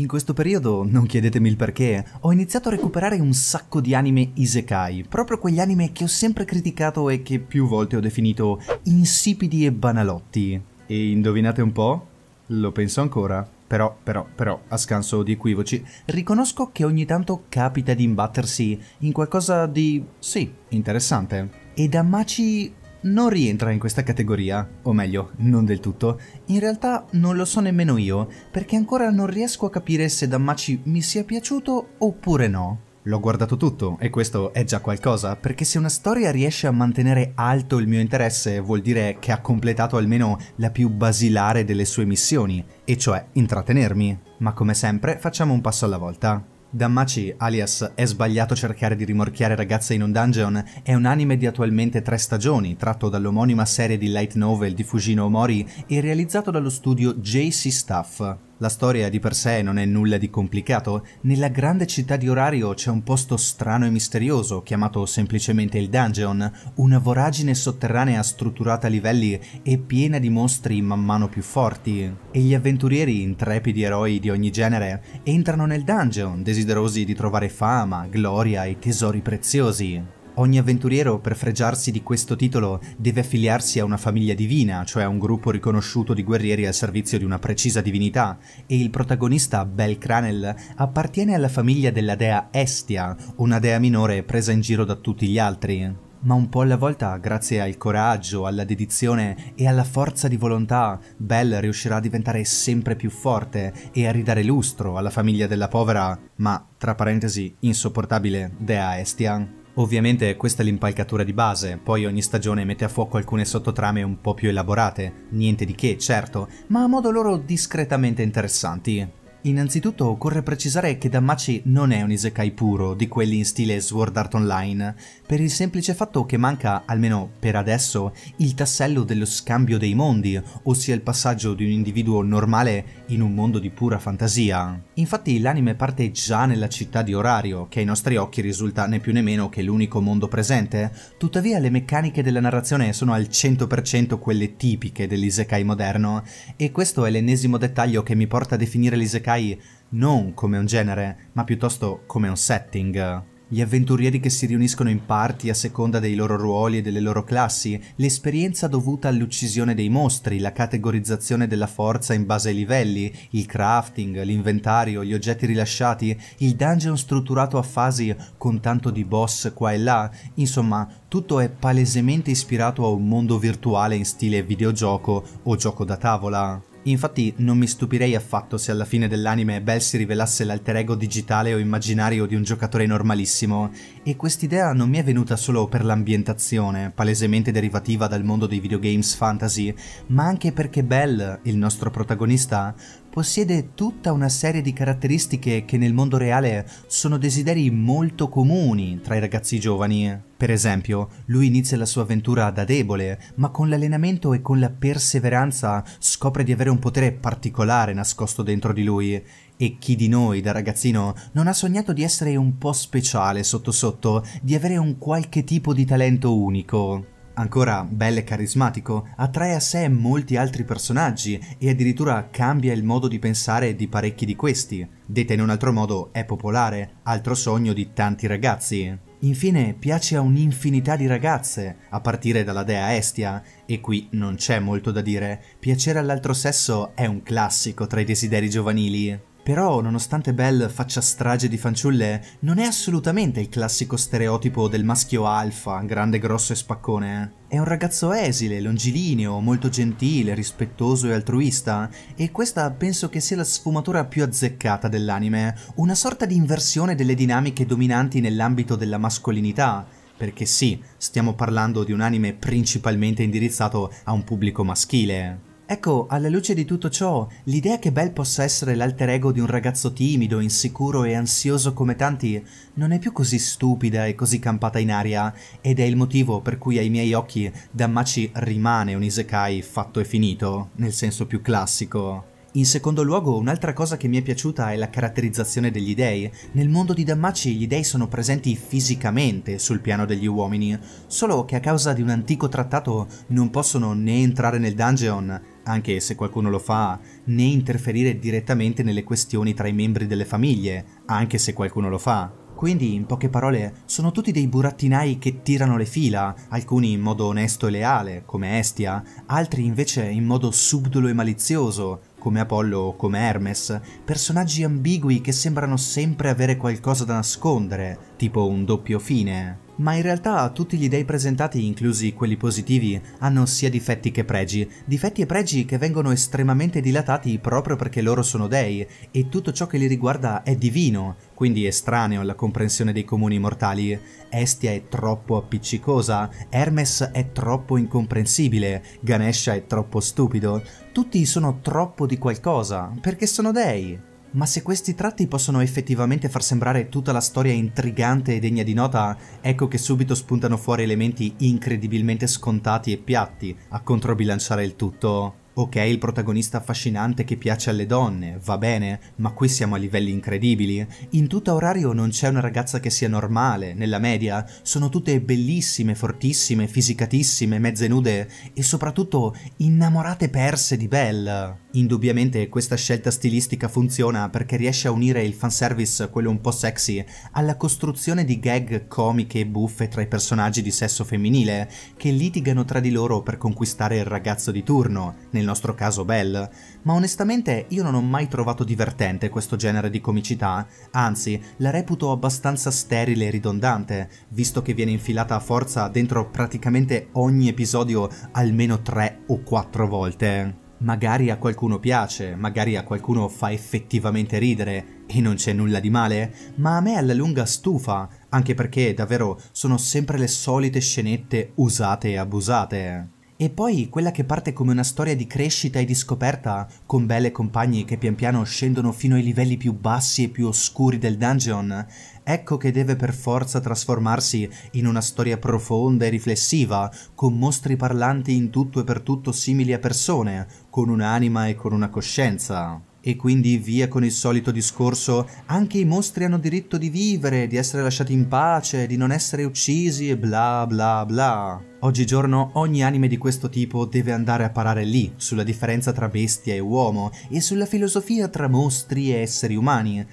In questo periodo, non chiedetemi il perché, ho iniziato a recuperare un sacco di anime isekai, proprio quegli anime che ho sempre criticato e che più volte ho definito insipidi e banalotti. E indovinate un po'? Lo penso ancora. Però, però, però, a scanso di equivoci, riconosco che ogni tanto capita di imbattersi in qualcosa di, sì, interessante. E da Machi non rientra in questa categoria, o meglio, non del tutto. In realtà non lo so nemmeno io, perché ancora non riesco a capire se Dammaci mi sia piaciuto oppure no. L'ho guardato tutto e questo è già qualcosa, perché se una storia riesce a mantenere alto il mio interesse vuol dire che ha completato almeno la più basilare delle sue missioni, e cioè intrattenermi. Ma come sempre facciamo un passo alla volta. Dammaci, alias È sbagliato cercare di rimorchiare ragazze in un dungeon, è un anime di attualmente tre stagioni, tratto dall'omonima serie di light novel di Fujino Omori e realizzato dallo studio JC Staff. La storia di per sé non è nulla di complicato, nella grande città di Orario c'è un posto strano e misterioso, chiamato semplicemente il dungeon, una voragine sotterranea strutturata a livelli e piena di mostri man mano più forti. E gli avventurieri, intrepidi eroi di ogni genere, entrano nel dungeon, desiderosi di trovare fama, gloria e tesori preziosi. Ogni avventuriero per fregiarsi di questo titolo deve affiliarsi a una famiglia divina, cioè a un gruppo riconosciuto di guerrieri al servizio di una precisa divinità, e il protagonista Bel Cranel appartiene alla famiglia della dea Estia, una dea minore presa in giro da tutti gli altri ma un po' alla volta, grazie al coraggio, alla dedizione e alla forza di volontà, Belle riuscirà a diventare sempre più forte e a ridare lustro alla famiglia della povera, ma tra parentesi insopportabile, Dea Estia. Ovviamente questa è l'impalcatura di base, poi ogni stagione mette a fuoco alcune sottotrame un po' più elaborate, niente di che certo, ma a modo loro discretamente interessanti, Innanzitutto occorre precisare che Damachi non è un isekai puro di quelli in stile Sword Art Online, per il semplice fatto che manca, almeno per adesso, il tassello dello scambio dei mondi, ossia il passaggio di un individuo normale in un mondo di pura fantasia. Infatti l'anime parte già nella città di Orario, che ai nostri occhi risulta né più né meno che l'unico mondo presente, tuttavia le meccaniche della narrazione sono al 100% quelle tipiche dell'isekai moderno, e questo è l'ennesimo dettaglio che mi porta a definire l'isekai Isekai non come un genere, ma piuttosto come un setting. Gli avventurieri che si riuniscono in parti a seconda dei loro ruoli e delle loro classi, l'esperienza dovuta all'uccisione dei mostri, la categorizzazione della forza in base ai livelli, il crafting, l'inventario, gli oggetti rilasciati, il dungeon strutturato a fasi con tanto di boss qua e là, insomma, tutto è palesemente ispirato a un mondo virtuale in stile videogioco o gioco da tavola. Infatti non mi stupirei affatto se alla fine dell'anime Bell si rivelasse l'alter ego digitale o immaginario di un giocatore normalissimo, e quest'idea non mi è venuta solo per l'ambientazione, palesemente derivativa dal mondo dei videogames fantasy, ma anche perché Bell, il nostro protagonista, Possiede tutta una serie di caratteristiche che nel mondo reale sono desideri molto comuni tra i ragazzi giovani. Per esempio, lui inizia la sua avventura da debole, ma con l'allenamento e con la perseveranza scopre di avere un potere particolare nascosto dentro di lui. E chi di noi, da ragazzino, non ha sognato di essere un po' speciale sotto sotto, di avere un qualche tipo di talento unico? Ancora bello e carismatico, attrae a sé molti altri personaggi e addirittura cambia il modo di pensare di parecchi di questi. Detta in un altro modo, è popolare, altro sogno di tanti ragazzi. Infine, piace a un'infinità di ragazze, a partire dalla dea Estia, e qui non c'è molto da dire, piacere all'altro sesso è un classico tra i desideri giovanili. Però, nonostante Belle faccia strage di fanciulle, non è assolutamente il classico stereotipo del maschio alfa, grande, grosso e spaccone. Eh. È un ragazzo esile, longilineo, molto gentile, rispettoso e altruista, e questa penso che sia la sfumatura più azzeccata dell'anime, una sorta di inversione delle dinamiche dominanti nell'ambito della mascolinità, perché sì, stiamo parlando di un anime principalmente indirizzato a un pubblico maschile. Ecco, alla luce di tutto ciò, l'idea che Bell possa essere l'alter ego di un ragazzo timido, insicuro e ansioso come tanti non è più così stupida e così campata in aria, ed è il motivo per cui ai miei occhi Dammaci rimane un isekai fatto e finito, nel senso più classico. In secondo luogo, un'altra cosa che mi è piaciuta è la caratterizzazione degli dei. Nel mondo di Dammaci gli dei sono presenti fisicamente sul piano degli uomini, solo che a causa di un antico trattato non possono né entrare nel dungeon anche se qualcuno lo fa, né interferire direttamente nelle questioni tra i membri delle famiglie, anche se qualcuno lo fa. Quindi, in poche parole, sono tutti dei burattinai che tirano le fila, alcuni in modo onesto e leale, come Estia, altri invece in modo subdolo e malizioso, come Apollo o come Hermes, personaggi ambigui che sembrano sempre avere qualcosa da nascondere, tipo un doppio fine ma in realtà tutti gli dei presentati, inclusi quelli positivi, hanno sia difetti che pregi, difetti e pregi che vengono estremamente dilatati proprio perché loro sono dei e tutto ciò che li riguarda è divino, quindi estraneo alla comprensione dei comuni mortali. Estia è troppo appiccicosa, Hermes è troppo incomprensibile, Ganesha è troppo stupido, tutti sono troppo di qualcosa, perché sono dei. Ma se questi tratti possono effettivamente far sembrare tutta la storia intrigante e degna di nota, ecco che subito spuntano fuori elementi incredibilmente scontati e piatti a controbilanciare il tutto. Ok, il protagonista affascinante che piace alle donne, va bene, ma qui siamo a livelli incredibili. In tutto orario non c'è una ragazza che sia normale, nella media, sono tutte bellissime, fortissime, fisicatissime, mezze nude e soprattutto innamorate perse di Belle. Indubbiamente questa scelta stilistica funziona perché riesce a unire il fanservice, quello un po' sexy, alla costruzione di gag comiche e buffe tra i personaggi di sesso femminile che litigano tra di loro per conquistare il ragazzo di turno. Nel nostro caso Belle, ma onestamente io non ho mai trovato divertente questo genere di comicità, anzi la reputo abbastanza sterile e ridondante, visto che viene infilata a forza dentro praticamente ogni episodio almeno tre o quattro volte. Magari a qualcuno piace, magari a qualcuno fa effettivamente ridere, e non c'è nulla di male, ma a me alla lunga stufa, anche perché davvero sono sempre le solite scenette usate e abusate. E poi quella che parte come una storia di crescita e di scoperta, con Belle e compagni che pian piano scendono fino ai livelli più bassi e più oscuri del dungeon, ecco che deve per forza trasformarsi in una storia profonda e riflessiva, con mostri parlanti in tutto e per tutto simili a persone, con un'anima e con una coscienza. E quindi via con il solito discorso, anche i mostri hanno diritto di vivere, di essere lasciati in pace, di non essere uccisi e bla bla bla. Oggigiorno ogni anime di questo tipo deve andare a parare lì, sulla differenza tra bestia e uomo e sulla filosofia tra mostri e esseri umani.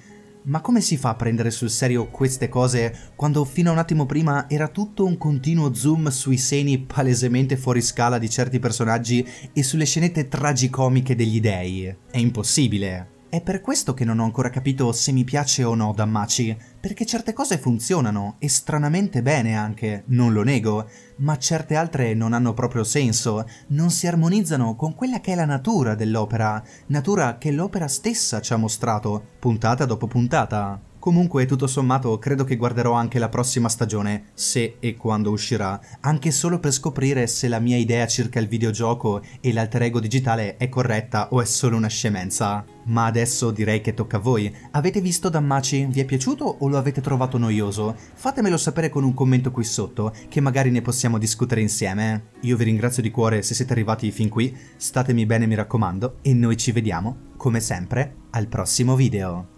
Ma come si fa a prendere sul serio queste cose quando fino a un attimo prima era tutto un continuo zoom sui seni palesemente fuori scala di certi personaggi e sulle scenette tragicomiche degli dei? È impossibile. È per questo che non ho ancora capito se mi piace o no Dammaci, perché certe cose funzionano, e stranamente bene anche, non lo nego, ma certe altre non hanno proprio senso, non si armonizzano con quella che è la natura dell'opera, natura che l'opera stessa ci ha mostrato, puntata dopo puntata. Comunque, tutto sommato, credo che guarderò anche la prossima stagione, se e quando uscirà, anche solo per scoprire se la mia idea circa il videogioco e l'alter ego digitale è corretta o è solo una scemenza. Ma adesso direi che tocca a voi. Avete visto Dammaci? Vi è piaciuto o lo avete trovato noioso? Fatemelo sapere con un commento qui sotto, che magari ne possiamo discutere insieme. Io vi ringrazio di cuore se siete arrivati fin qui, statemi bene mi raccomando, e noi ci vediamo, come sempre, al prossimo video.